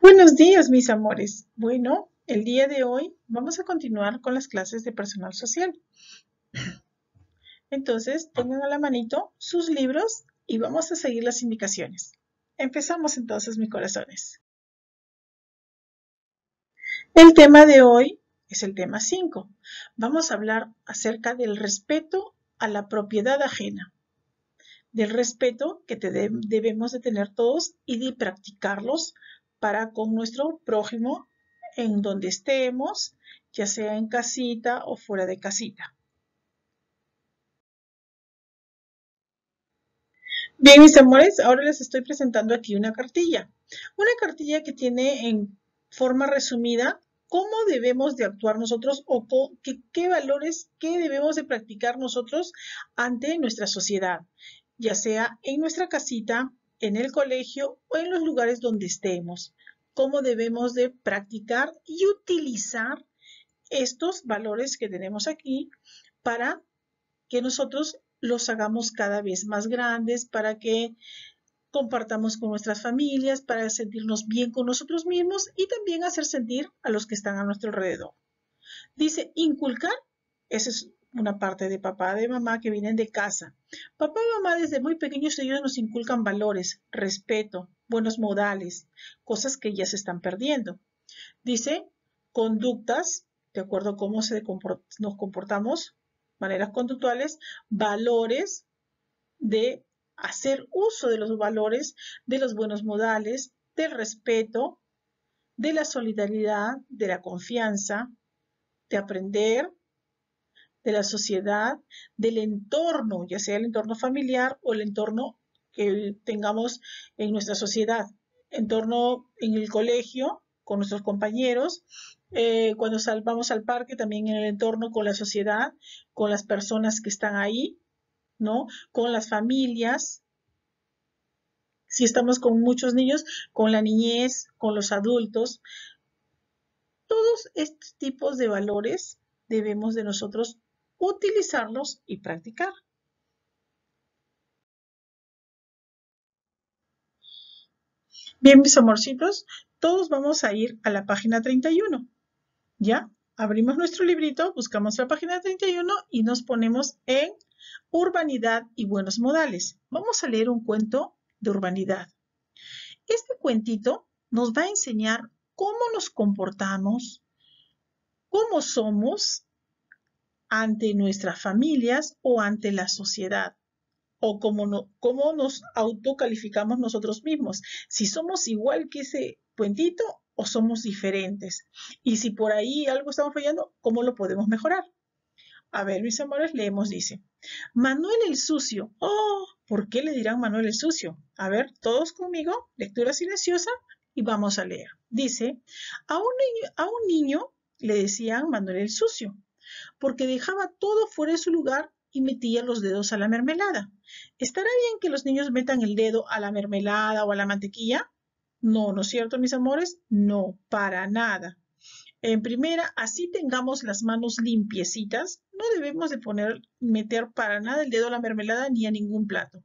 Buenos días, mis amores. Bueno, el día de hoy vamos a continuar con las clases de personal social. Entonces, tengan a la manito sus libros y vamos a seguir las indicaciones. Empezamos entonces, mis corazones. El tema de hoy es el tema 5. Vamos a hablar acerca del respeto a la propiedad ajena, del respeto que debemos de tener todos y de practicarlos para con nuestro prójimo en donde estemos, ya sea en casita o fuera de casita. Bien, mis amores, ahora les estoy presentando aquí una cartilla. Una cartilla que tiene en forma resumida cómo debemos de actuar nosotros o qué, valores, qué debemos de practicar nosotros ante nuestra sociedad, ya sea en nuestra casita, en el colegio o en los lugares donde estemos, cómo debemos de practicar y utilizar estos valores que tenemos aquí para que nosotros los hagamos cada vez más grandes, para que compartamos con nuestras familias, para sentirnos bien con nosotros mismos y también hacer sentir a los que están a nuestro alrededor. Dice, inculcar, ese es una parte de papá, de mamá que vienen de casa. Papá y mamá desde muy pequeños ellos nos inculcan valores, respeto, buenos modales, cosas que ya se están perdiendo. Dice conductas, de acuerdo a cómo nos comportamos, maneras conductuales, valores de hacer uso de los valores, de los buenos modales, del respeto, de la solidaridad, de la confianza, de aprender, de la sociedad, del entorno, ya sea el entorno familiar o el entorno que tengamos en nuestra sociedad, entorno en el colegio con nuestros compañeros, eh, cuando salvamos al parque también en el entorno con la sociedad, con las personas que están ahí, ¿no? Con las familias, si estamos con muchos niños, con la niñez, con los adultos. Todos estos tipos de valores debemos de nosotros utilizarlos y practicar. Bien, mis amorcitos, todos vamos a ir a la página 31. ¿Ya? Abrimos nuestro librito, buscamos la página 31 y nos ponemos en Urbanidad y Buenos Modales. Vamos a leer un cuento de urbanidad. Este cuentito nos va a enseñar cómo nos comportamos, cómo somos ante nuestras familias o ante la sociedad o cómo, nos autocalificamos nosotros mismos, si somos igual que ese puentito o somos diferentes. Y si por ahí algo estamos fallando, ¿cómo lo podemos mejorar? A ver, mis amores, leemos, dice, Manuel el Sucio. Oh, ¿por qué le dirán Manuel el Sucio? A ver, todos conmigo, lectura silenciosa y vamos a leer. Dice, a un a un niño le decían Manuel el Sucio porque dejaba todo fuera de su lugar y metía los dedos a la mermelada. ¿Estará bien que los niños metan el dedo a la mermelada o a la mantequilla? No, ¿no es cierto, mis amores? No, para nada. En primera, así tengamos las manos limpiecitas, no debemos de poner, meter para nada el dedo a la mermelada ni a ningún plato.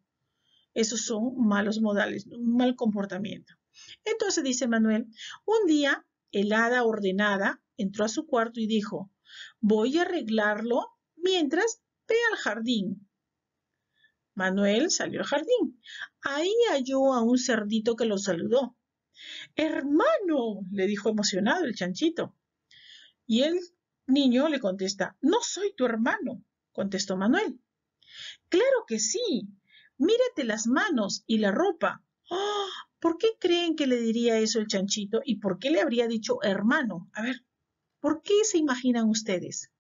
Esos son malos modales, un mal comportamiento. Entonces dice Manuel, un día el hada ordenada entró a su cuarto y dijo, Voy a arreglarlo mientras ve al jardín. Manuel salió al jardín. Ahí halló a un cerdito que lo saludó. Hermano, le dijo emocionado el chanchito. Y el niño le contesta, no soy tu hermano, contestó Manuel. Claro que sí. Mírate las manos y la ropa. Ah, ¿Por qué creen que le diría eso el chanchito y por qué le habría dicho hermano? A ver, ¿Por qué se imaginan ustedes?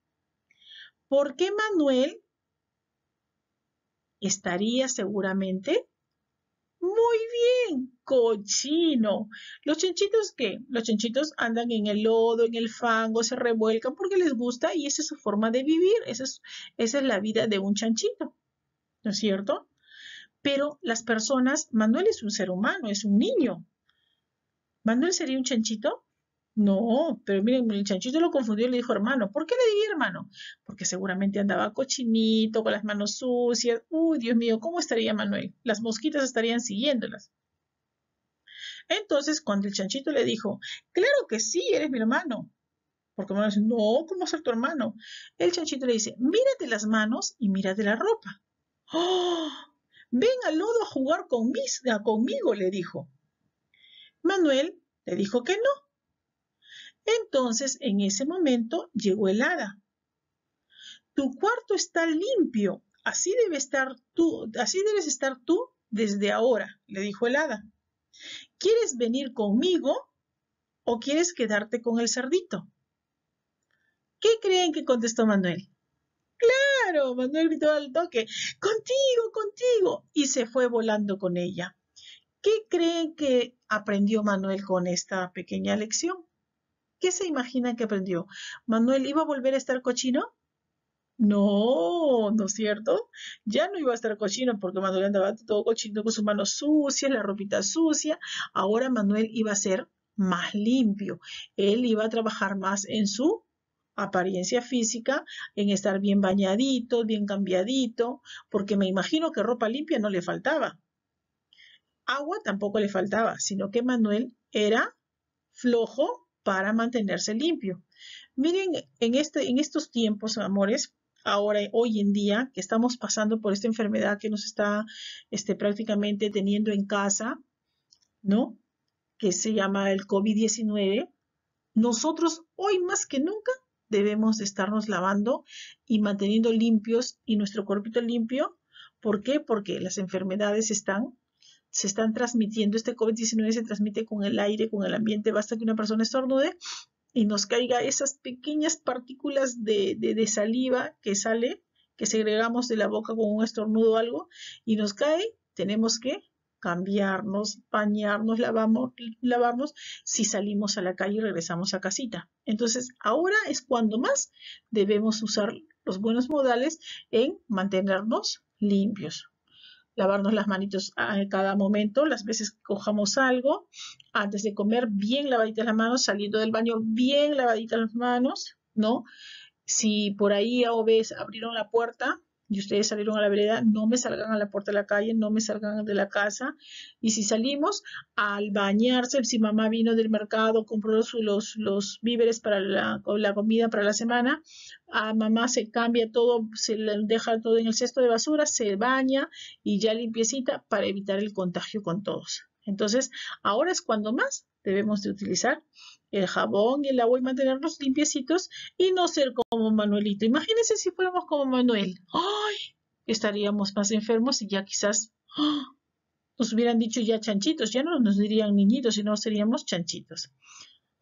¿Por qué Manuel estaría seguramente? Muy bien, cochino. Los chanchitos qué? Los chanchitos andan en el lodo, en el fango, se revuelcan porque les gusta y esa es su forma de vivir. Esa es, esa es la vida de un chanchito. ¿No es cierto? Pero las personas, Manuel es un ser humano, es un niño. ¿Manuel sería un chanchito? No, pero miren, el chanchito lo confundió y le dijo hermano. ¿Por qué le di, hermano? Porque seguramente andaba cochinito, con las manos sucias. Uy, Dios mío, ¿cómo estaría Manuel? Las mosquitas estarían siguiéndolas. Entonces, cuando el chanchito le dijo, claro que sí, eres mi hermano. Porque Manuel dice, no, ¿cómo ser tu hermano? El chanchito le dice, mírate las manos y mírate la ropa. ¡Oh! Ven al lodo a jugar conmigo, le dijo. Manuel le dijo que no entonces, en ese momento llegó el hada. Tu cuarto está limpio, así debe estar tú, así debes estar tú desde ahora, le dijo el hada. ¿Quieres venir conmigo o quieres quedarte con el cerdito? ¿Qué creen que contestó Manuel? Claro, Manuel gritó al toque, contigo, contigo, y se fue volando con ella. ¿Qué creen que aprendió Manuel con esta pequeña lección? ¿Qué se imaginan que aprendió? ¿Manuel iba a volver a estar cochino? No, ¿no es cierto? Ya no iba a estar cochino porque Manuel andaba todo cochino con sus manos sucias, la ropita sucia. Ahora Manuel iba a ser más limpio. Él iba a trabajar más en su apariencia física, en estar bien bañadito, bien cambiadito, porque me imagino que ropa limpia no le faltaba. Agua tampoco le faltaba, sino que Manuel era flojo para mantenerse limpio. Miren, en, este, en estos tiempos, amores, ahora, hoy en día, que estamos pasando por esta enfermedad que nos está este, prácticamente teniendo en casa, ¿no? Que se llama el COVID-19, nosotros hoy más que nunca debemos estarnos lavando y manteniendo limpios y nuestro cuerpo limpio. ¿Por qué? Porque las enfermedades están se están transmitiendo, este COVID-19 se transmite con el aire, con el ambiente, basta que una persona estornude y nos caiga esas pequeñas partículas de, saliva que sale, que segregamos de la boca con un estornudo o algo, y nos cae, tenemos que cambiarnos, bañarnos, lavarnos si salimos a la calle y regresamos a casita. Entonces, ahora es cuando más debemos usar los buenos modales en mantenernos limpios lavarnos las manitos a ah, cada momento, las veces que cojamos algo, antes de comer, bien lavaditas las manos, saliendo del baño, bien lavaditas las manos, ¿no? Si por ahí a o abrieron la puerta, y ustedes salieron a la vereda, no me salgan a la puerta de la calle, no me salgan de la casa. Y si salimos, al bañarse, si mamá vino del mercado, compró los, los, víveres para la, comida para la semana, a mamá se cambia todo, se deja todo en el cesto de basura, se baña y ya limpiecita para evitar el contagio con todos. Entonces, ahora es cuando más debemos de utilizar el jabón y el agua y mantenernos limpiecitos y no ser como Manuelito. Imagínense si fuéramos como Manuel. ¡Oh! estaríamos más enfermos y ya quizás ¡ah! nos hubieran dicho ya chanchitos, ya no nos dirían niñitos, sino seríamos chanchitos.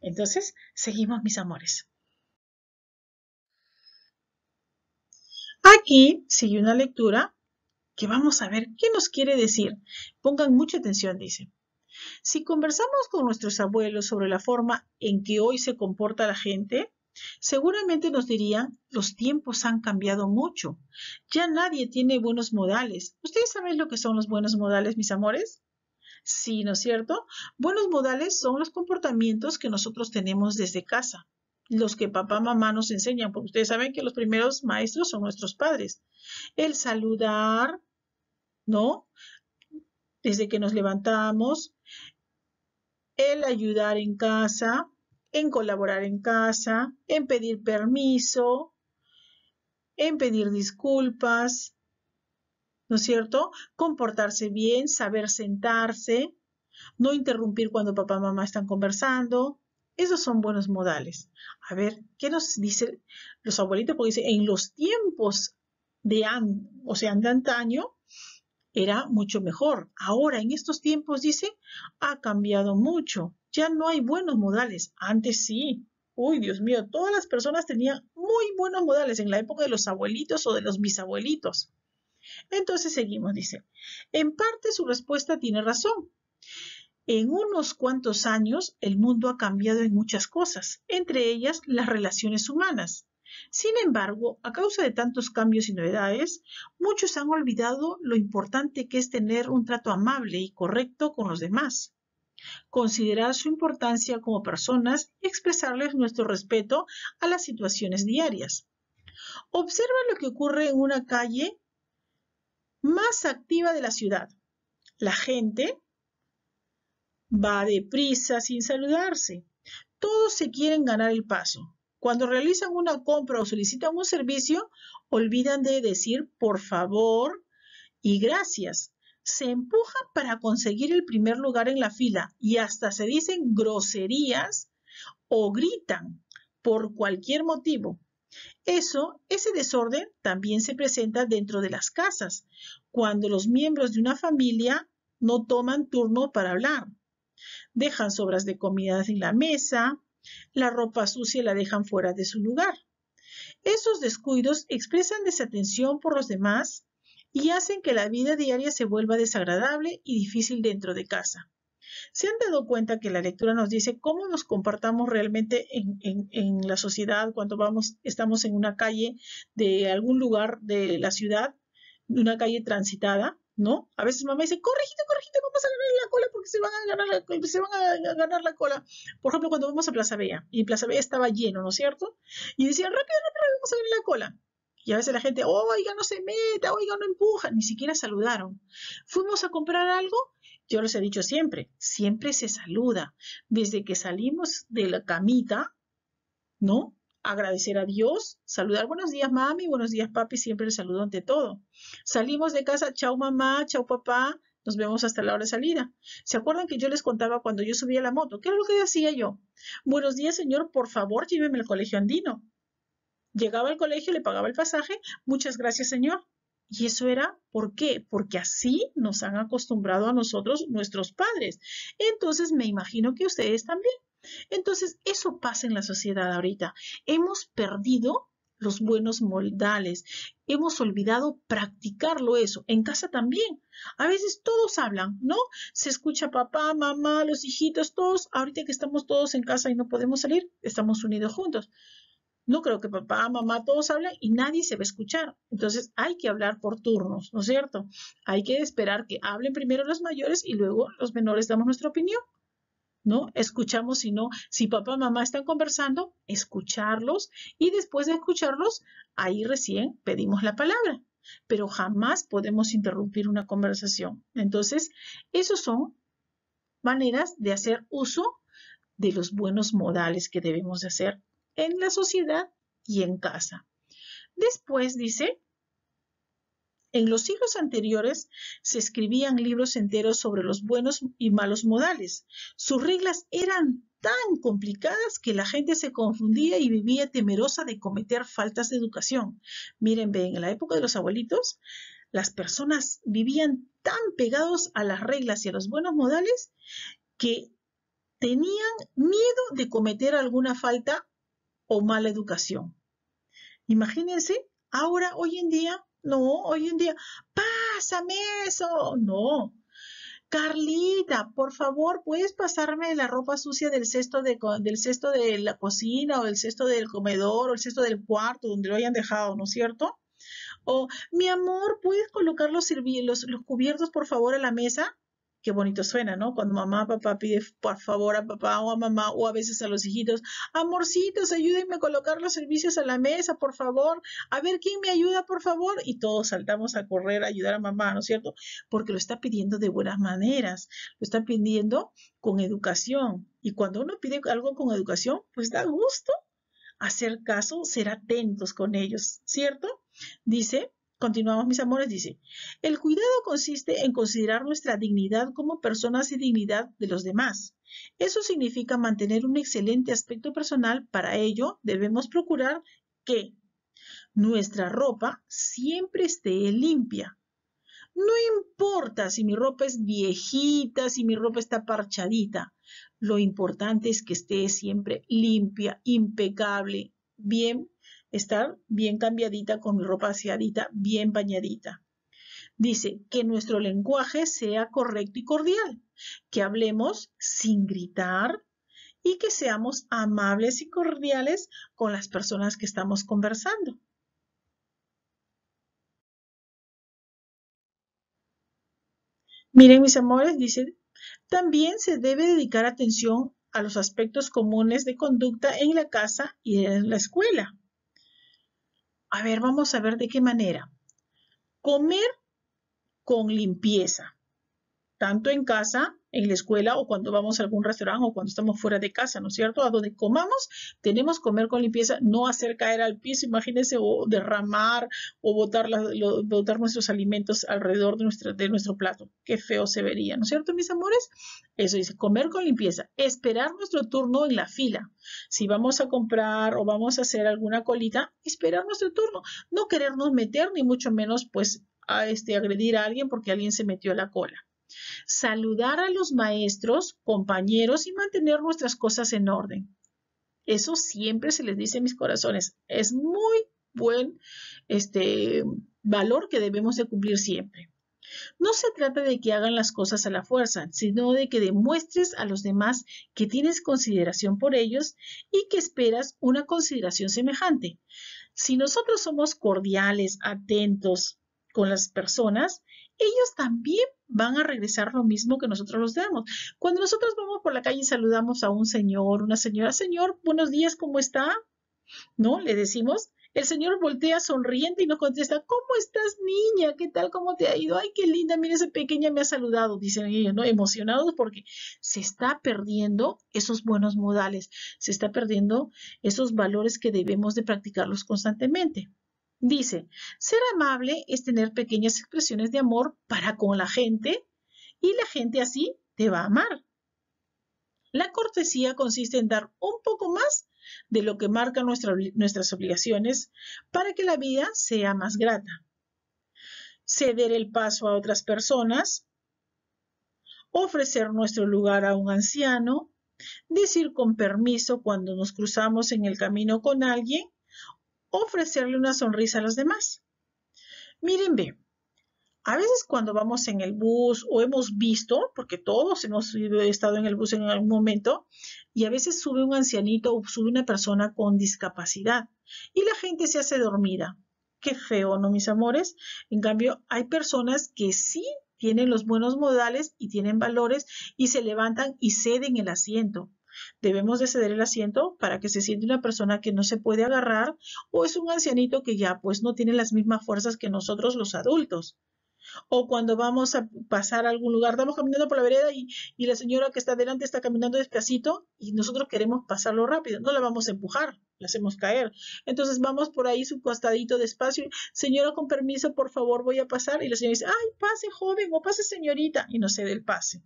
Entonces, seguimos mis amores. Aquí sigue una lectura que vamos a ver qué nos quiere decir. Pongan mucha atención, dice. Si conversamos con nuestros abuelos sobre la forma en que hoy se comporta la gente, Seguramente nos dirían, los tiempos han cambiado mucho. Ya nadie tiene buenos modales. ¿Ustedes saben lo que son los buenos modales, mis amores? Sí, ¿no es cierto? Buenos modales son los comportamientos que nosotros tenemos desde casa, los que papá, mamá nos enseñan, porque ustedes saben que los primeros maestros son nuestros padres. El saludar, ¿no? Desde que nos levantamos, el ayudar en casa, en colaborar en casa, en pedir permiso, en pedir disculpas, ¿no es cierto? Comportarse bien, saber sentarse, no interrumpir cuando papá y mamá están conversando. Esos son buenos modales. A ver, ¿qué nos dicen los abuelitos? Porque dice, en los tiempos de o sea, de antaño, era mucho mejor. Ahora, en estos tiempos, dice, ha cambiado mucho. Ya no hay buenos modales. Antes sí. Uy, Dios mío, todas las personas tenían muy buenos modales en la época de los abuelitos o de los bisabuelitos. Entonces seguimos, dice. En parte su respuesta tiene razón. En unos cuantos años el mundo ha cambiado en muchas cosas, entre ellas las relaciones humanas. Sin embargo, a causa de tantos cambios y novedades, muchos han olvidado lo importante que es tener un trato amable y correcto con los demás considerar su importancia como personas y expresarles nuestro respeto a las situaciones diarias. Observa lo que ocurre en una calle más activa de la ciudad. La gente va deprisa sin saludarse. Todos se quieren ganar el paso. Cuando realizan una compra o solicitan un servicio, olvidan de decir por favor y gracias se empujan para conseguir el primer lugar en la fila y hasta se dicen groserías o gritan por cualquier motivo. Eso, ese desorden también se presenta dentro de las casas, cuando los miembros de una familia no toman turno para hablar. Dejan sobras de comida en la mesa, la ropa sucia la dejan fuera de su lugar. Esos descuidos expresan desatención por los demás y hacen que la vida diaria se vuelva desagradable y difícil dentro de casa. ¿Se han dado cuenta que la lectura nos dice cómo nos comportamos realmente en, la sociedad cuando vamos, estamos en una calle de algún lugar de la ciudad, una calle transitada? ¿No? A veces mamá dice, corregito, corregito, vamos a ganar la cola porque se van a ganar la, se van a ganar la cola. Por ejemplo, cuando vamos a Plaza Bella, y Plaza Bella estaba lleno, ¿no es cierto? Y decían, rápido, rápido, vamos a ganar la cola. Y a veces la gente, oiga, no se meta, oiga, no empuja, ni siquiera saludaron. Fuimos a comprar algo, yo les he dicho siempre, siempre se saluda. Desde que salimos de la camita, ¿no? Agradecer a Dios, saludar, buenos días mami, buenos días papi, siempre el saludo ante todo. Salimos de casa, chao mamá, chao papá, nos vemos hasta la hora de salida. ¿Se acuerdan que yo les contaba cuando yo subía la moto? ¿Qué era lo que decía yo? Buenos días señor, por favor, lléveme al colegio andino. Llegaba al colegio, le pagaba el pasaje, muchas gracias señor. Y eso era, ¿por qué? Porque así nos han acostumbrado a nosotros nuestros padres. Entonces me imagino que ustedes también. Entonces eso pasa en la sociedad ahorita. Hemos perdido los buenos modales. Hemos olvidado practicarlo eso. En casa también. A veces todos hablan, ¿no? Se escucha papá, mamá, los hijitos, todos. Ahorita que estamos todos en casa y no podemos salir, estamos unidos juntos. No creo que papá, mamá, todos hablen y nadie se va a escuchar. Entonces hay que hablar por turnos, ¿no es cierto? Hay que esperar que hablen primero los mayores y luego los menores damos nuestra opinión. ¿no? Escuchamos, si no, si papá mamá están conversando, escucharlos y después de escucharlos, ahí recién pedimos la palabra. Pero jamás podemos interrumpir una conversación. Entonces, esas son maneras de hacer uso de los buenos modales que debemos de hacer en la sociedad y en casa. Después dice, en los siglos anteriores se escribían libros enteros sobre los buenos y malos modales. Sus reglas eran tan complicadas que la gente se confundía y vivía temerosa de cometer faltas de educación. Miren, bien en la época de los abuelitos, las personas vivían tan pegados a las reglas y a los buenos modales que tenían miedo de cometer alguna falta o mala educación. Imagínense, ahora, hoy en día, no, hoy en día, pásame eso, no. Carlita, por favor, ¿puedes pasarme la ropa sucia del cesto de, del de la cocina o el cesto del comedor o el cesto del cuarto donde lo hayan dejado, ¿no es cierto? O, mi amor, ¿puedes colocar los, los cubiertos, por favor, a la mesa? Qué bonito suena, ¿no? Cuando mamá, papá pide por favor a papá o a mamá o a veces a los hijitos, amorcitos, ayúdenme a colocar los servicios a la mesa, por favor. A ver quién me ayuda, por favor. Y todos saltamos a correr a ayudar a mamá, ¿no es cierto? Porque lo está pidiendo de buenas maneras, lo está pidiendo con educación. Y cuando uno pide algo con educación, pues da gusto hacer caso, ser atentos con ellos, ¿cierto? Dice, Continuamos, mis amores, dice, el cuidado consiste en considerar nuestra dignidad como personas y dignidad de los demás. Eso significa mantener un excelente aspecto personal. Para ello, debemos procurar que nuestra ropa siempre esté limpia. No importa si mi ropa es viejita, si mi ropa está parchadita. Lo importante es que esté siempre limpia, impecable, bien estar bien cambiadita, con mi ropa aseadita, bien bañadita. Dice que nuestro lenguaje sea correcto y cordial, que hablemos sin gritar y que seamos amables y cordiales con las personas que estamos conversando. Miren, mis amores, dice, también se debe dedicar atención a los aspectos comunes de conducta en la casa y en la escuela. A ver, vamos a ver de qué manera. Comer con limpieza, tanto en casa en la escuela o cuando vamos a algún restaurante o cuando estamos fuera de casa, ¿no es cierto? A donde comamos, tenemos comer con limpieza, no hacer caer al piso, imagínense, o derramar o botar, botar nuestros alimentos alrededor de, nuestra, de nuestro plato. Qué feo se vería, ¿no es cierto, mis amores? Eso dice, comer con limpieza, esperar nuestro turno en la fila. Si vamos a comprar o vamos a hacer alguna colita, esperar nuestro turno. No querernos meter, ni mucho menos, pues, a este, agredir a alguien porque alguien se metió a la cola saludar a los maestros, compañeros y mantener nuestras cosas en orden. Eso siempre se les dice en mis corazones. Es muy buen este, valor que debemos de cumplir siempre. No se trata de que hagan las cosas a la fuerza, sino de que demuestres a los demás que tienes consideración por ellos y que esperas una consideración semejante. Si nosotros somos cordiales, atentos con las personas, ellos también van a regresar lo mismo que nosotros los damos. Cuando nosotros vamos por la calle y saludamos a un señor, una señora, señor, buenos días, ¿cómo está? ¿No? Le decimos. El señor voltea sonriente y nos contesta, ¿cómo estás niña? ¿Qué tal? ¿Cómo te ha ido? Ay, qué linda, mira esa pequeña me ha saludado, dicen ellos, ¿no? Emocionados porque se está perdiendo esos buenos modales, se está perdiendo esos valores que debemos de practicarlos constantemente. Dice, ser amable es tener pequeñas expresiones de amor para con la gente y la gente así te va a amar. La cortesía consiste en dar un poco más de lo que marcan nuestras obligaciones para que la vida sea más grata. Ceder el paso a otras personas, ofrecer nuestro lugar a un anciano, decir con permiso cuando nos cruzamos en el camino con alguien ofrecerle una sonrisa a los demás. Miren, bien, a veces cuando vamos en el bus o hemos visto, porque todos hemos estado en el bus en algún momento, y a veces sube un ancianito o sube una persona con discapacidad y la gente se hace dormida. Qué feo, ¿no, mis amores? En cambio, hay personas que sí tienen los buenos modales y tienen valores y se levantan y ceden el asiento. Debemos de ceder el asiento para que se siente una persona que no se puede agarrar o es un ancianito que ya pues no tiene las mismas fuerzas que nosotros los adultos. O cuando vamos a pasar a algún lugar, estamos caminando por la vereda y, y la señora que está delante está caminando despacito y nosotros queremos pasarlo rápido, no la vamos a empujar, la hacemos caer. Entonces vamos por ahí su costadito despacio, señora con permiso, por favor voy a pasar y la señora dice, ay, pase joven o pase señorita y nos cede el pase.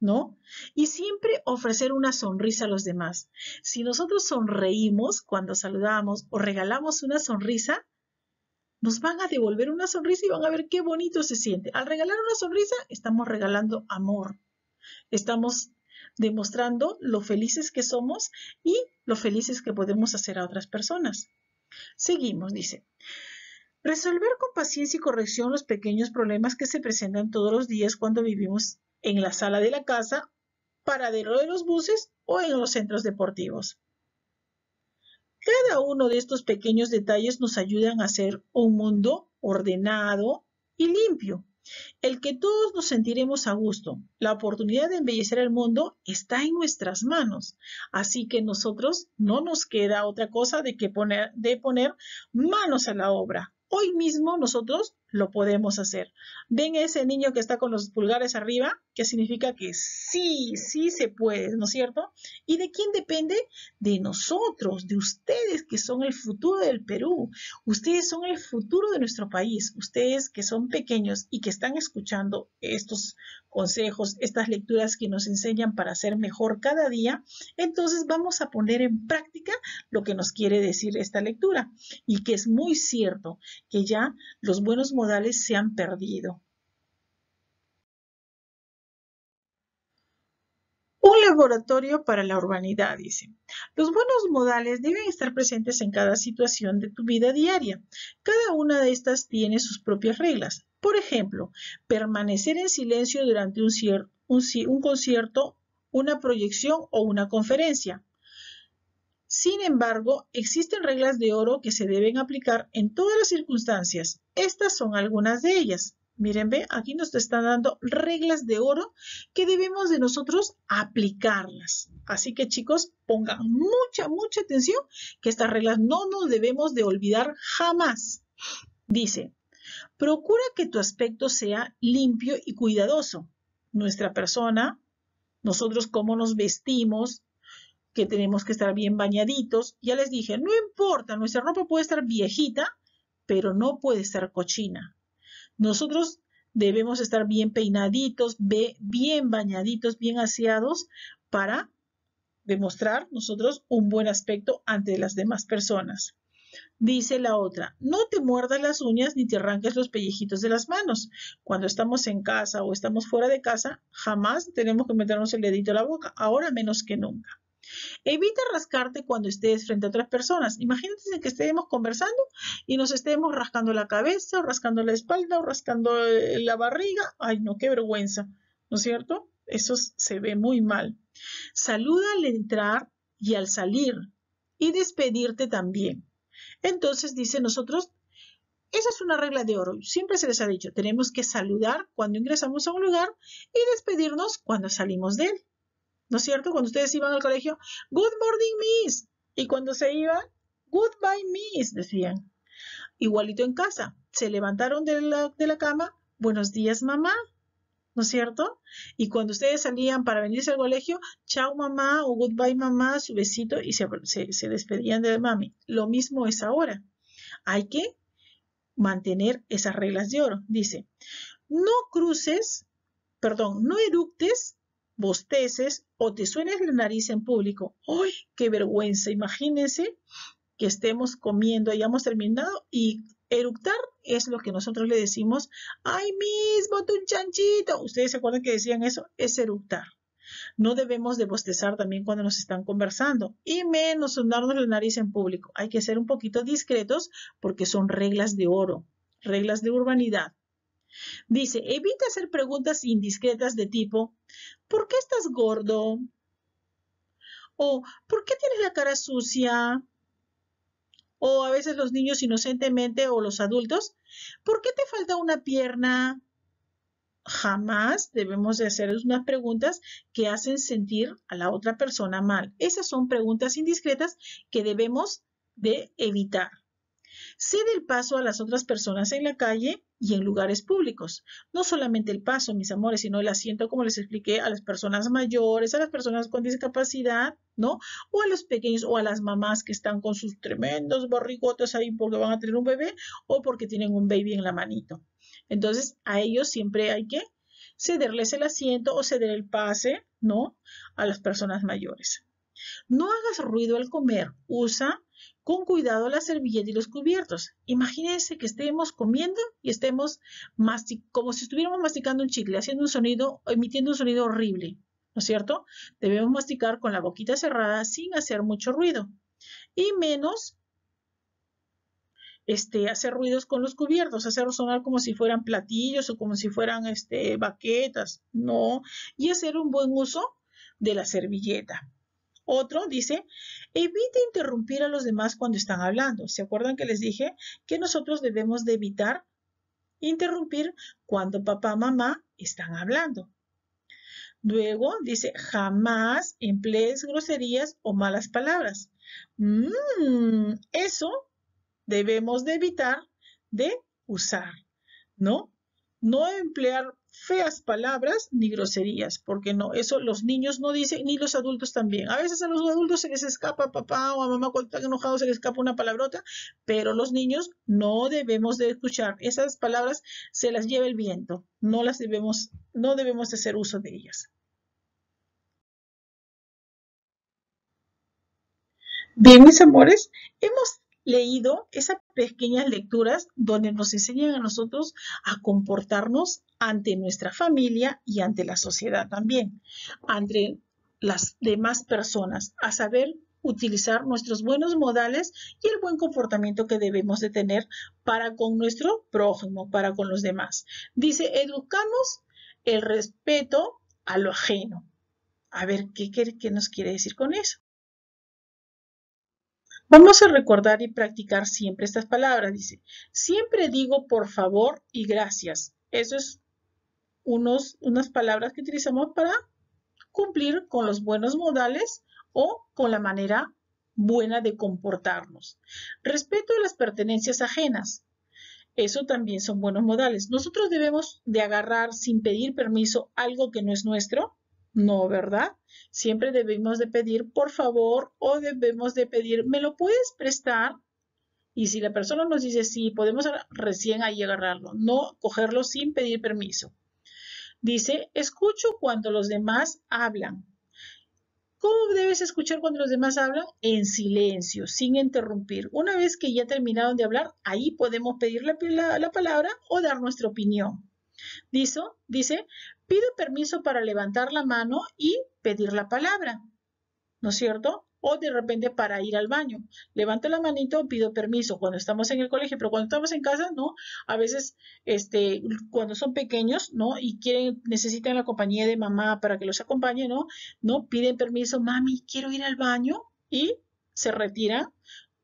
¿no? Y siempre ofrecer una sonrisa a los demás. Si nosotros sonreímos cuando saludamos o regalamos una sonrisa, nos van a devolver una sonrisa y van a ver qué bonito se siente. Al regalar una sonrisa, estamos regalando amor. Estamos demostrando lo felices que somos y lo felices que podemos hacer a otras personas. Seguimos, dice. Resolver con paciencia y corrección los pequeños problemas que se presentan todos los días cuando vivimos en la sala de la casa, paradero de los buses o en los centros deportivos. Cada uno de estos pequeños detalles nos ayudan a hacer un mundo ordenado y limpio, el que todos nos sentiremos a gusto. La oportunidad de embellecer el mundo está en nuestras manos, así que nosotros no nos queda otra cosa de que de poner manos a la obra. Hoy mismo nosotros lo podemos hacer. ¿Ven ese niño que está con los pulgares arriba? Que significa que sí, sí se puede, ¿no es cierto? ¿Y de quién depende? De nosotros, de ustedes que son el futuro del Perú. Ustedes son el futuro de nuestro país. Ustedes que son pequeños y que están escuchando estos consejos, estas lecturas que nos enseñan para ser mejor cada día, entonces vamos a poner en práctica lo que nos quiere decir esta lectura y que es muy cierto que ya los buenos modelos se han perdido. Un laboratorio para la urbanidad, dice. Los buenos modales deben estar presentes en cada situación de tu vida diaria. Cada una de estas tiene sus propias reglas. Por ejemplo, permanecer en silencio durante un concierto, una proyección o una conferencia. Sin embargo, existen reglas de oro que se deben aplicar en todas las circunstancias. Estas son algunas de ellas. Miren, ve, aquí nos están dando reglas de oro que debemos de nosotros aplicarlas. Así que chicos, pongan mucha, mucha atención que estas reglas no nos debemos de olvidar jamás. Dice, procura que tu aspecto sea limpio y cuidadoso. Nuestra persona, nosotros cómo nos vestimos, que tenemos que estar bien bañaditos. Ya les dije, no importa, nuestra ropa puede estar viejita, pero no puede estar cochina. Nosotros debemos estar bien peinaditos, bien bañaditos, bien aseados para demostrar nosotros un buen aspecto ante las demás personas. Dice la otra, no te muerdas las uñas ni te arranques los pellejitos de las manos. Cuando estamos en casa o estamos fuera de casa, jamás tenemos que meternos el dedito a la boca, ahora menos que nunca. Evita rascarte cuando estés frente a otras personas. Imagínate que estemos conversando y nos estemos rascando la cabeza, o rascando la espalda, o rascando eh, la barriga. Ay, no, qué vergüenza, ¿no es cierto? Eso se ve muy mal. Saluda al entrar y al salir y despedirte también. Entonces dice nosotros, esa es una regla de oro, siempre se les ha dicho, tenemos que saludar cuando ingresamos a un lugar y despedirnos cuando salimos de él. ¿No es cierto? Cuando ustedes iban al colegio, Good morning, Miss. Y cuando se iban, Goodbye, Miss, decían. Igualito en casa. Se levantaron de la, de la cama, Buenos días, mamá. ¿no es cierto? Y cuando ustedes salían para venirse al colegio, chao mamá o goodbye mamá, su besito y se, se, despedían de mami. Lo mismo es ahora. Hay que mantener esas reglas de oro. Dice, no cruces, perdón, no eructes bosteces o te suenes la nariz en público. ¡Ay, qué vergüenza! Imagínense que estemos comiendo, hayamos terminado y eructar es lo que nosotros le decimos, ¡ay mismo, tu chanchito! ¿Ustedes se acuerdan que decían eso? Es eructar. No debemos de bostezar también cuando nos están conversando y menos sonarnos la nariz en público. Hay que ser un poquito discretos porque son reglas de oro, reglas de urbanidad. Dice, evita hacer preguntas indiscretas de tipo, ¿por qué estás gordo? O, ¿por qué tienes la cara sucia? O a veces los niños inocentemente o los adultos, ¿por qué te falta una pierna? Jamás debemos de hacer unas preguntas que hacen sentir a la otra persona mal. Esas son preguntas indiscretas que debemos de evitar. Cede el paso a las otras personas en la calle y en lugares públicos. No solamente el paso, mis amores, sino el asiento, como les expliqué, a las personas mayores, a las personas con discapacidad, ¿no? O a los pequeños o a las mamás que están con sus tremendos barrigotes ahí porque van a tener un bebé o porque tienen un baby en la manito. Entonces, a ellos siempre hay que cederles el asiento o ceder el pase, ¿no? A las personas mayores. No hagas ruido al comer. Usa con cuidado la servilleta y los cubiertos. Imagínense que estemos comiendo y estemos como si estuviéramos masticando un chicle, haciendo un sonido, emitiendo un sonido horrible, ¿no es cierto? Debemos masticar con la boquita cerrada sin hacer mucho ruido y menos este, hacer ruidos con los cubiertos, hacer sonar como si fueran platillos o como si fueran este, baquetas, no, y hacer un buen uso de la servilleta. Otro dice, evite interrumpir a los demás cuando están hablando. ¿Se acuerdan que les dije que nosotros debemos de evitar interrumpir cuando papá, mamá están hablando? Luego dice, jamás emplees groserías o malas palabras. Mm, eso debemos de evitar de usar, ¿no? No emplear feas palabras ni groserías, porque no, eso los niños no dicen, ni los adultos también. A veces a los adultos se les escapa a papá o a mamá cuando están enojados se les escapa una palabrota, pero los niños no debemos de escuchar. Esas palabras se las lleva el viento, no las debemos, no debemos de hacer uso de ellas. Bien, mis amores, hemos leído esas pequeñas lecturas donde nos enseñan a nosotros a comportarnos ante nuestra familia y ante la sociedad también, ante las demás personas, a saber utilizar nuestros buenos modales y el buen comportamiento que debemos de tener para con nuestro prójimo, para con los demás. Dice, educamos el respeto a lo ajeno. A ver, ¿qué, qué nos quiere decir con eso? Vamos a recordar y practicar siempre estas palabras. Dice, siempre digo por favor y gracias. Eso es unos, unas palabras que utilizamos para cumplir con los buenos modales o con la manera buena de comportarnos. Respeto a las pertenencias ajenas. Eso también son buenos modales. Nosotros debemos de agarrar sin pedir permiso algo que no es nuestro no, ¿verdad? Siempre debemos de pedir por favor o debemos de pedir, ¿me lo puedes prestar? Y si la persona nos dice sí, podemos recién ahí agarrarlo, no cogerlo sin pedir permiso. Dice, escucho cuando los demás hablan. ¿Cómo debes escuchar cuando los demás hablan? En silencio, sin interrumpir. Una vez que ya terminaron de hablar, ahí podemos pedir la, la palabra o dar nuestra opinión. Dice, dice, pido permiso para levantar la mano y pedir la palabra, ¿no es cierto? O de repente para ir al baño. levanta la manito, pido permiso cuando estamos en el colegio, pero cuando estamos en casa, no. A veces, este, cuando son pequeños, ¿no? Y quieren, necesitan la compañía de mamá para que los acompañe, ¿no? No piden permiso, mami, quiero ir al baño y se retiran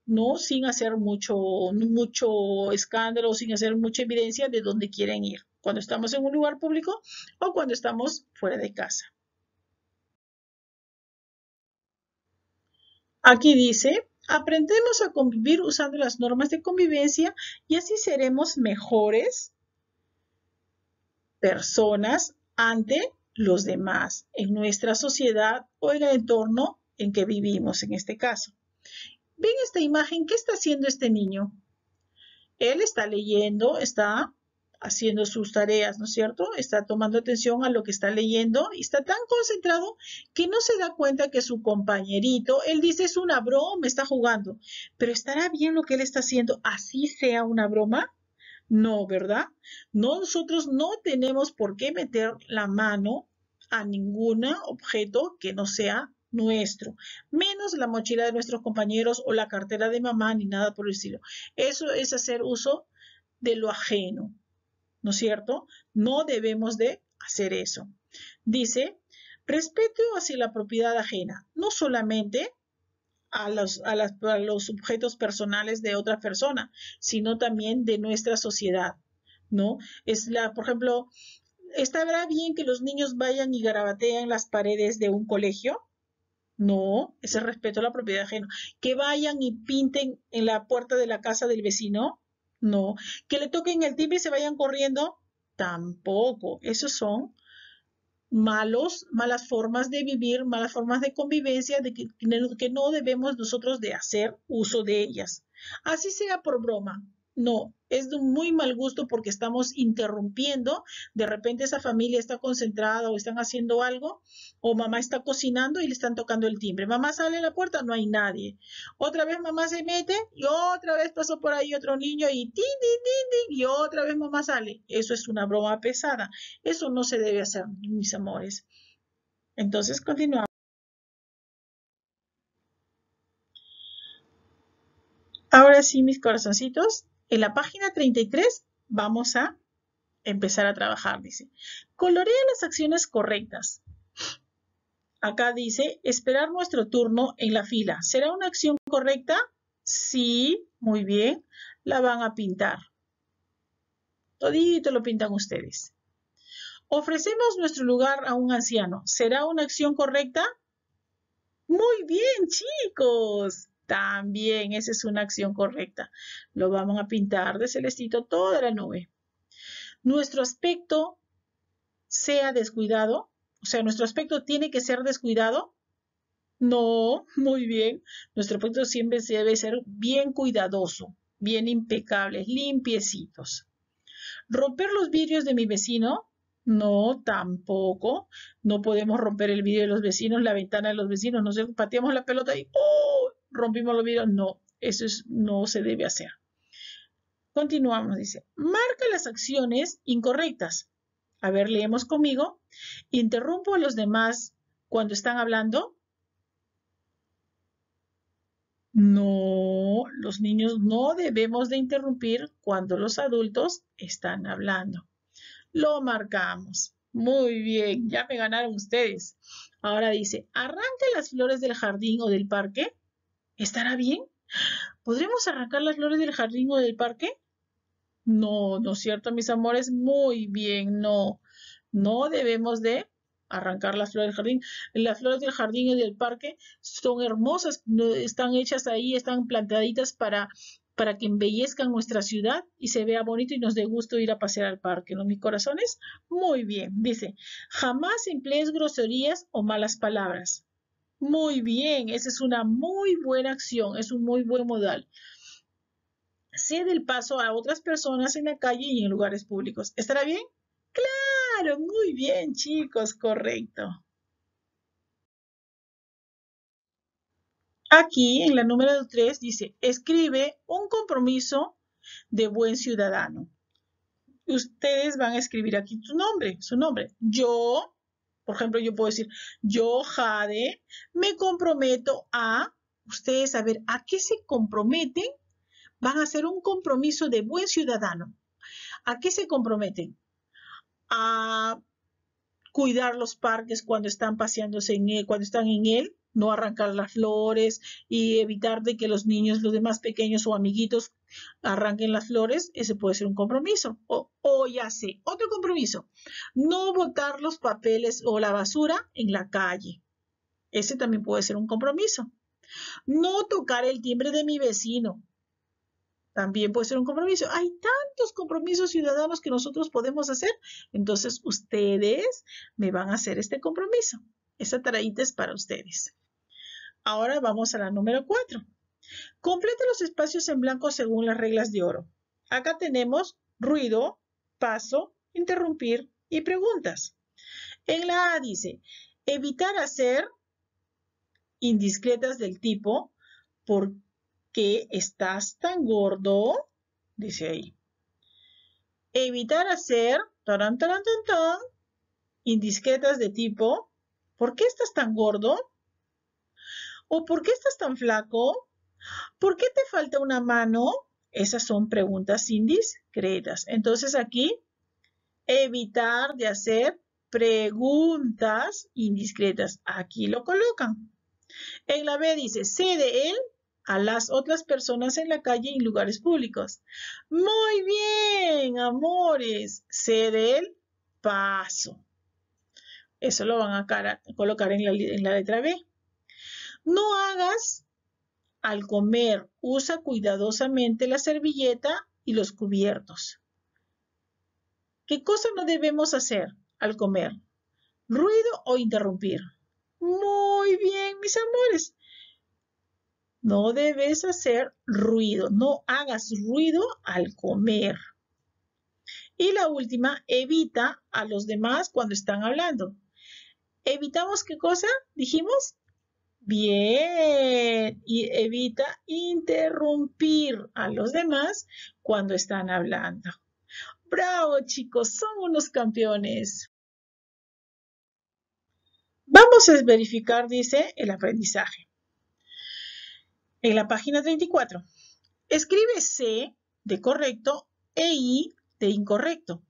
¿no? Sin hacer mucho, mucho escándalo, sin hacer mucha evidencia de dónde quieren ir cuando estamos en un lugar público o cuando estamos fuera de casa. Aquí dice, aprendemos a convivir usando las normas de convivencia y así seremos mejores personas ante los demás, en nuestra sociedad o en el entorno en que vivimos en este caso. Ven esta imagen, ¿qué está haciendo este niño? Él está leyendo, está haciendo sus tareas, ¿no es cierto? Está tomando atención a lo que está leyendo y está tan concentrado que no se da cuenta que su compañerito, él dice es una broma, está jugando, pero ¿estará bien lo que él está haciendo así sea una broma? No, ¿verdad? nosotros no tenemos por qué meter la mano a ningún objeto que no sea nuestro, menos la mochila de nuestros compañeros o la cartera de mamá ni nada por el estilo. Eso es hacer uso de lo ajeno. ¿no es cierto? No debemos de hacer eso. Dice, respeto hacia la propiedad ajena, no solamente a los, objetos personales de otra persona, sino también de nuestra sociedad, ¿no? Es la, por ejemplo, ¿estará bien que los niños vayan y garabateen las paredes de un colegio? No, ese respeto a la propiedad ajena. Que vayan y pinten en la puerta de la casa del vecino, no. Que le toquen el timbre y se vayan corriendo, tampoco. Esos son malos, malas formas de vivir, malas formas de convivencia, de que, que no debemos nosotros de hacer uso de ellas. Así sea por broma, no, es de muy mal gusto porque estamos interrumpiendo. De repente esa familia está concentrada o están haciendo algo, o mamá está cocinando y le están tocando el timbre. Mamá sale a la puerta, no hay nadie. Otra vez mamá se mete y otra vez pasó por ahí otro niño y tin, tin, tin, tin, y otra vez mamá sale. Eso es una broma pesada. Eso no se debe hacer, mis amores. Entonces continuamos. Ahora sí, mis corazoncitos, en la página 33 vamos a empezar a trabajar, dice. Colorea las acciones correctas. Acá dice, esperar nuestro turno en la fila. ¿Será una acción correcta? Sí, muy bien. La van a pintar. Todito lo pintan ustedes. Ofrecemos nuestro lugar a un anciano. ¿Será una acción correcta? Muy bien, chicos. También esa es una acción correcta. Lo vamos a pintar de celestito toda la nube. Nuestro aspecto sea descuidado, o sea, nuestro aspecto tiene que ser descuidado. No, muy bien. Nuestro aspecto siempre debe ser bien cuidadoso, bien impecable, limpiecitos. Romper los vidrios de mi vecino no, tampoco. No podemos romper el vidrio de los vecinos, la ventana de los vecinos. Nos pateamos la pelota y ¡oh! rompimos los vidrios. No, eso no se debe hacer. Continuamos, dice, marca las acciones incorrectas. A ver, leemos conmigo. Interrumpo a los demás cuando están hablando. No, los niños no debemos de interrumpir cuando los adultos están hablando. Lo marcamos. Muy bien, ya me ganaron ustedes. Ahora dice, arranca las flores del jardín o del parque ¿Estará bien? ¿Podremos arrancar las flores del jardín o del parque? No, no es cierto, mis amores. Muy bien, no. No debemos de arrancar las flores del jardín. Las flores del jardín y del parque son hermosas, están hechas ahí, están plantaditas para, para que embellezcan nuestra ciudad y se vea bonito y nos dé gusto ir a pasear al parque, ¿no? Mis corazones, muy bien, dice, jamás emplees groserías o malas palabras. Muy bien, esa es una muy buena acción, es un muy buen modal. Cede el paso a otras personas en la calle y en lugares públicos. ¿Estará bien? Claro, muy bien chicos, correcto. Aquí en la número 3 dice, escribe un compromiso de buen ciudadano. Ustedes van a escribir aquí su nombre, su nombre. Yo por ejemplo, yo puedo decir, yo, Jade, me comprometo a, ustedes a ver, ¿a qué se comprometen? Van a hacer un compromiso de buen ciudadano. ¿A qué se comprometen? A cuidar los parques cuando están paseándose en él, cuando están en él, no arrancar las flores y evitar de que los niños, los demás pequeños o amiguitos arranquen las flores, ese puede ser un compromiso. O, o ya sé, otro compromiso, no botar los papeles o la basura en la calle. Ese también puede ser un compromiso. No tocar el timbre de mi vecino. También puede ser un compromiso. Hay tantos compromisos ciudadanos que nosotros podemos hacer. Entonces ustedes me van a hacer este compromiso. Esa taradita es para ustedes. Ahora vamos a la número 4. Completa los espacios en blanco según las reglas de oro. Acá tenemos ruido, paso, interrumpir y preguntas. En la A dice, evitar hacer indiscretas del tipo, ¿por qué estás tan gordo? Dice ahí. Evitar hacer, indiscretas de tipo, ¿por qué estás tan gordo? ¿O por qué estás tan flaco? ¿Por qué te falta una mano? Esas son preguntas indiscretas. Entonces aquí, evitar de hacer preguntas indiscretas. Aquí lo colocan. En la B dice, cede él a las otras personas en la calle y en lugares públicos. Muy bien, amores. Cede el paso. Eso lo van a colocar en en la letra B. No hagas al comer, usa cuidadosamente la servilleta y los cubiertos. ¿Qué cosa no debemos hacer al comer? Ruido o interrumpir. Muy bien, mis amores. No debes hacer ruido, no hagas ruido al comer. Y la última, evita a los demás cuando están hablando. ¿Evitamos qué cosa? Dijimos Bien, y evita interrumpir a los demás cuando están hablando. Bravo chicos, son unos campeones. Vamos a verificar, dice, el aprendizaje. En la página 34, escribe C de correcto e I de incorrecto.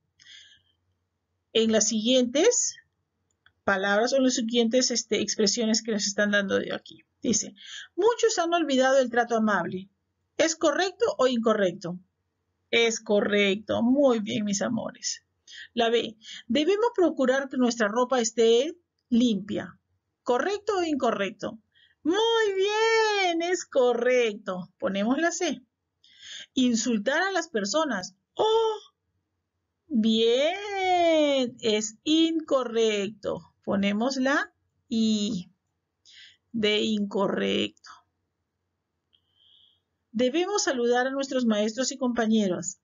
En las siguientes palabras son las siguientes este, expresiones que nos están dando de aquí. Dice, muchos han olvidado el trato amable. ¿Es correcto o incorrecto? Es correcto. Muy bien, mis amores. La B. Debemos procurar que nuestra ropa esté limpia. ¿Correcto o incorrecto? Muy bien, es correcto. Ponemos la C. Insultar a las personas. Oh, bien, es incorrecto ponemos la I de incorrecto. Debemos saludar a nuestros maestros y compañeros.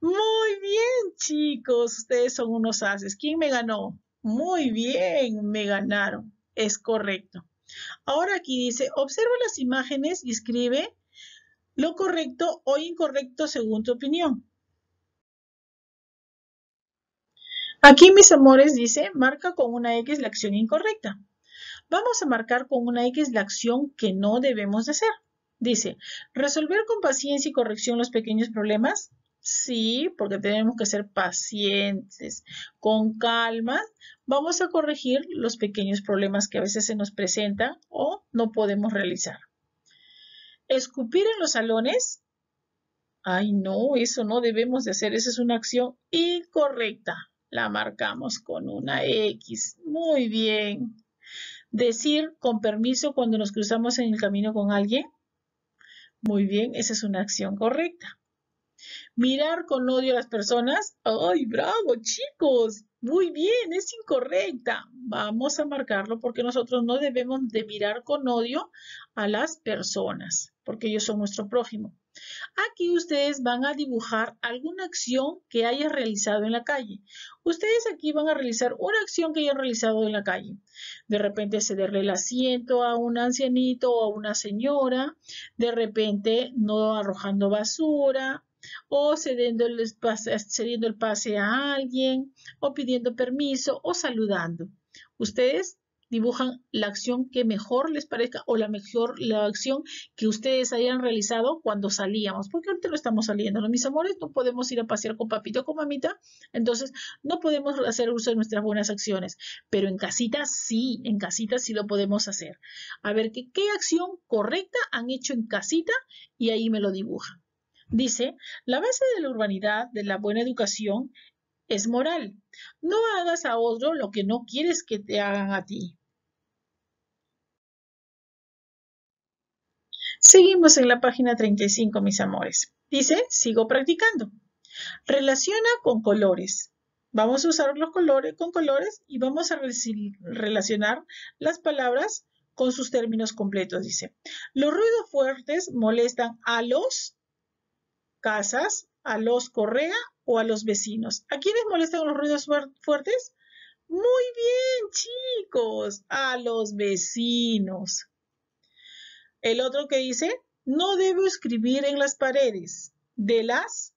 Muy bien, chicos, ustedes son unos haces. ¿Quién me ganó? Muy bien, me ganaron. Es correcto. Ahora aquí dice, observa las imágenes y escribe lo correcto o incorrecto según tu opinión. Aquí, mis amores, dice, marca con una X la acción incorrecta. Vamos a marcar con una X la acción que no debemos de hacer. Dice, ¿resolver con paciencia y corrección los pequeños problemas? Sí, porque tenemos que ser pacientes. Con calma vamos a corregir los pequeños problemas que a veces se nos presentan o no podemos realizar. Escupir en los salones. Ay, no, eso no debemos de hacer. Esa es una acción incorrecta la marcamos con una X. Muy bien. Decir con permiso cuando nos cruzamos en el camino con alguien. Muy bien, esa es una acción correcta. Mirar con odio a las personas. ¡Ay, bravo, chicos! Muy bien, es incorrecta. Vamos a marcarlo porque nosotros no debemos de mirar con odio a las personas, porque ellos son nuestro prójimo. Aquí ustedes van a dibujar alguna acción que haya realizado en la calle. Ustedes aquí van a realizar una acción que hayan realizado en la calle. De repente cederle el asiento a un ancianito o a una señora. De repente no arrojando basura, o cediendo el, cediendo el pase a alguien, o pidiendo permiso, o saludando. Ustedes dibujan la acción que mejor les parezca o la mejor la acción que ustedes hayan realizado cuando salíamos, porque ahorita no estamos saliendo, ¿no? Mis amores, no podemos ir a pasear con papito, o con mamita, entonces no podemos hacer uso de nuestras buenas acciones, pero en casita sí, en casita sí lo podemos hacer. A ver qué acción correcta han hecho en casita y ahí me lo dibujan. Dice, la base de la urbanidad, de la buena educación, es moral. No hagas a otro lo que no quieres que te hagan a ti. Seguimos en la página 35, mis amores. Dice, sigo practicando. Relaciona con colores. Vamos a usar los colores con colores y vamos a relacionar las palabras con sus términos completos. Dice, los ruidos fuertes molestan a los casas, a los Correa o a los vecinos. ¿A quiénes molestan los ruidos fuertes? Muy bien, chicos, a los vecinos. El otro que dice, no debo escribir en las paredes de las...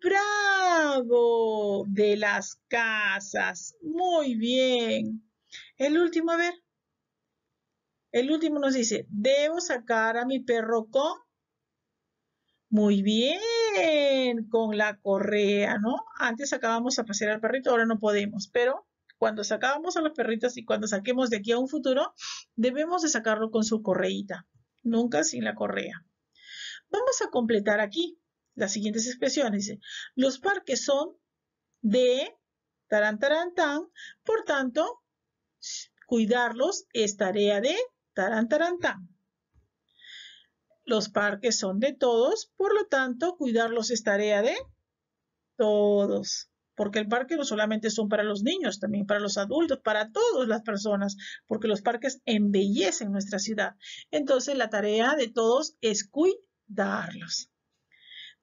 Bravo, de las casas. Muy bien. El último, a ver. El último nos dice, debo sacar a mi perro con muy bien, con la correa, ¿no? Antes sacábamos a pasear al perrito, ahora no podemos, pero cuando sacábamos a los perritos y cuando saquemos de aquí a un futuro, debemos de sacarlo con su correita nunca sin la correa. Vamos a completar aquí las siguientes expresiones. Los parques son de tarantarantán, por tanto, cuidarlos es tarea de tarantarantán. Los parques son de todos, por lo tanto, cuidarlos es tarea de todos. Porque el parque no solamente son para los niños, también para los adultos, para todas las personas, porque los parques embellecen nuestra ciudad. Entonces, la tarea de todos es cuidarlos.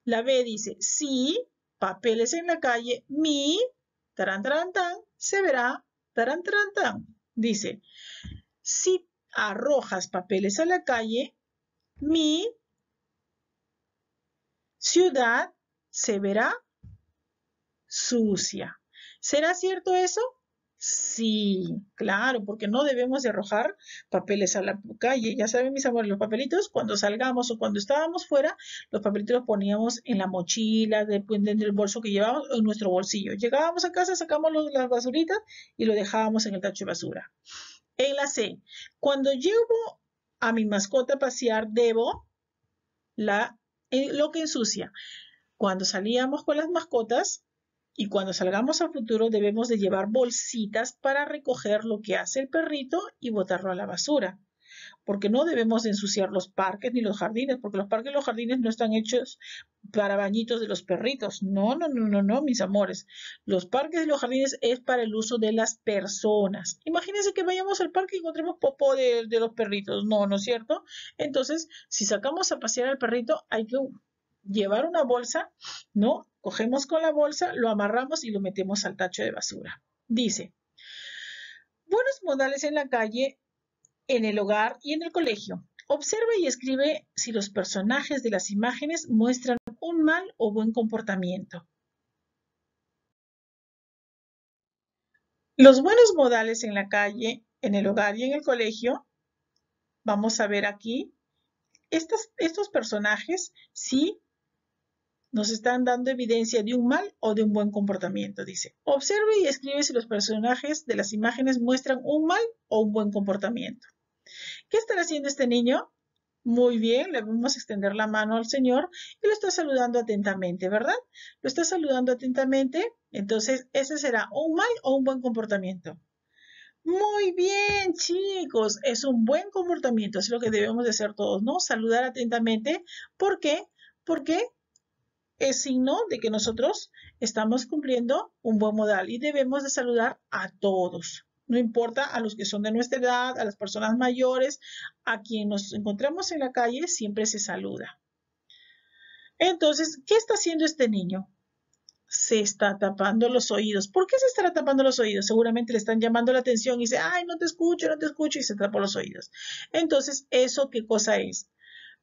La B dice, si papeles en la calle, mi, tarantarantán se verá, tarantarantán. Dice, si arrojas papeles a la calle, mi ciudad se verá sucia. ¿Será cierto eso? Sí, claro, porque no debemos de arrojar papeles a la calle. Ya saben, mis amores, los papelitos cuando salgamos o cuando estábamos fuera, los papelitos los poníamos en la mochila, dentro pues, del bolso que llevábamos o en nuestro bolsillo. Llegábamos a casa, sacábamos las basuritas y lo dejábamos en el tacho de basura. En la C, cuando llevo a mi mascota pasear, debo la, eh, lo que ensucia. Cuando salíamos con las mascotas y cuando salgamos al futuro debemos de llevar bolsitas para recoger lo que hace el perrito y botarlo a la basura porque no debemos ensuciar los parques ni los jardines, porque los parques y los jardines no están hechos para bañitos de los perritos. No, no, no, no, no, mis amores. Los parques y los jardines es para el uso de las personas. Imagínense que vayamos al parque y encontremos popó de, de los perritos. No, ¿no es cierto? Entonces, si sacamos a pasear al perrito, hay que llevar una bolsa, ¿no? Cogemos con la bolsa, lo amarramos y lo metemos al tacho de basura. Dice, buenos modales en la calle en el hogar y en el colegio. Observa y escribe si los personajes de las imágenes muestran un mal o buen comportamiento. Los buenos modales en la calle, en el hogar y en el colegio, vamos a ver aquí, estos, personajes sí nos están dando evidencia de un mal o de un buen comportamiento, dice. Observe y escribe si los personajes de las imágenes muestran un mal o un buen comportamiento. ¿Qué estará haciendo este niño? Muy bien, le vamos a extender la mano al Señor y lo está saludando atentamente, ¿verdad? Lo está saludando atentamente, entonces ese será un mal o un buen comportamiento. Muy bien, chicos, es un buen comportamiento, es lo que debemos de hacer todos, ¿no? Saludar atentamente. ¿Por qué? Porque es signo de que nosotros estamos cumpliendo un buen modal y debemos de saludar a todos. No importa a los que son de nuestra edad, a las personas mayores, a quien nos encontramos en la calle, siempre se saluda. Entonces, ¿qué está haciendo este niño? Se está tapando los oídos. ¿Por qué se estará tapando los oídos? Seguramente le están llamando la atención y dice, ay, no te escucho, no te escucho, y se tapó los oídos. Entonces, ¿eso qué cosa es?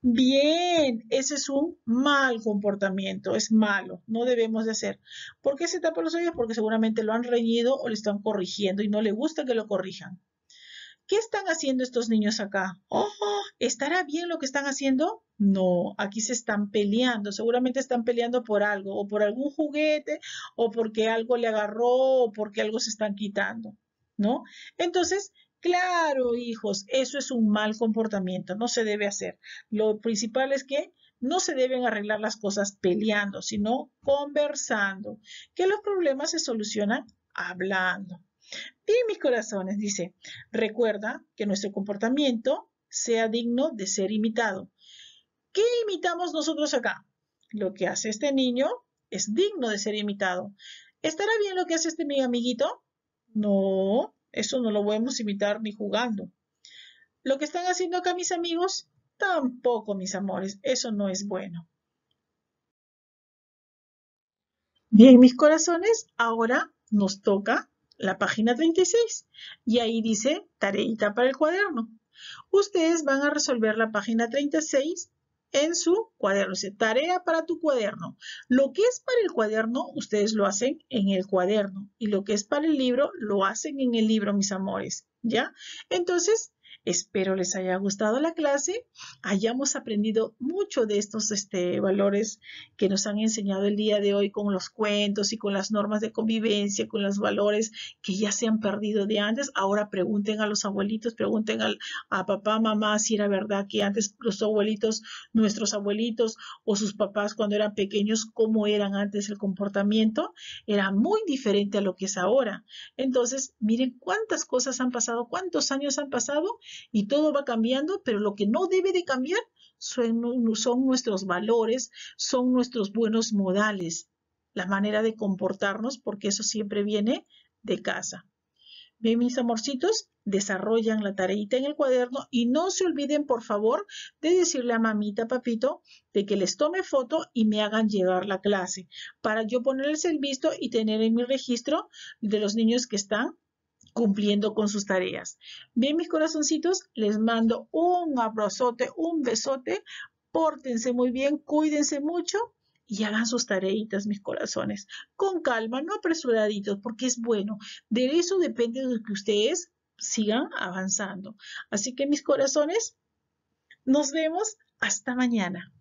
Bien, ese es un mal comportamiento, es malo, no debemos de hacer. ¿Por qué se tapa los ojos? Porque seguramente lo han reñido o le están corrigiendo y no le gusta que lo corrijan. ¿Qué están haciendo estos niños acá? ¡Oh! ¿Estará bien lo que están haciendo? No, aquí se están peleando, seguramente están peleando por algo, o por algún juguete, o porque algo le agarró, o porque algo se están quitando, ¿no? Entonces, Claro, hijos, eso es un mal comportamiento, no se debe hacer. Lo principal es que no se deben arreglar las cosas peleando, sino conversando, que los problemas se solucionan hablando. Bien, mis corazones, dice, recuerda que nuestro comportamiento sea digno de ser imitado. ¿Qué imitamos nosotros acá? Lo que hace este niño es digno de ser imitado. ¿Estará bien lo que hace este mi amiguito? No, eso no lo podemos imitar ni jugando. Lo que están haciendo acá mis amigos, tampoco mis amores, eso no es bueno. Bien, mis corazones, ahora nos toca la página 36 y ahí dice tareita para el cuaderno. Ustedes van a resolver la página 36 en su cuaderno. se tarea para tu cuaderno. Lo que es para el cuaderno, ustedes lo hacen en el cuaderno. Y lo que es para el libro, lo hacen en el libro, mis amores. ¿Ya? Entonces, Espero les haya gustado la clase, hayamos aprendido mucho de estos este, valores que nos han enseñado el día de hoy con los cuentos y con las normas de convivencia, con los valores que ya se han perdido de antes. Ahora pregunten a los abuelitos, pregunten a papá, mamá si era verdad que antes los abuelitos, nuestros abuelitos o sus papás cuando eran pequeños, cómo eran antes el comportamiento, era muy diferente a lo que es ahora. Entonces, miren cuántas cosas han pasado, cuántos años han pasado y todo va cambiando, pero lo que no debe de cambiar son, son nuestros valores, son nuestros buenos modales, la manera de comportarnos, porque eso siempre viene de casa. Bien, mis amorcitos, desarrollan la tareita en el cuaderno y no se olviden, por favor, de decirle a mamita, papito, de que les tome foto y me hagan llegar la clase para yo ponerles el visto y tener en mi registro de los niños que están cumpliendo con sus tareas. Bien, mis corazoncitos, les mando un abrazote, un besote. Pórtense muy bien, cuídense mucho y hagan sus tareitas, mis corazones. Con calma, no apresuraditos, porque es bueno. De eso depende de que ustedes sigan avanzando. Así que, mis corazones, nos vemos hasta mañana.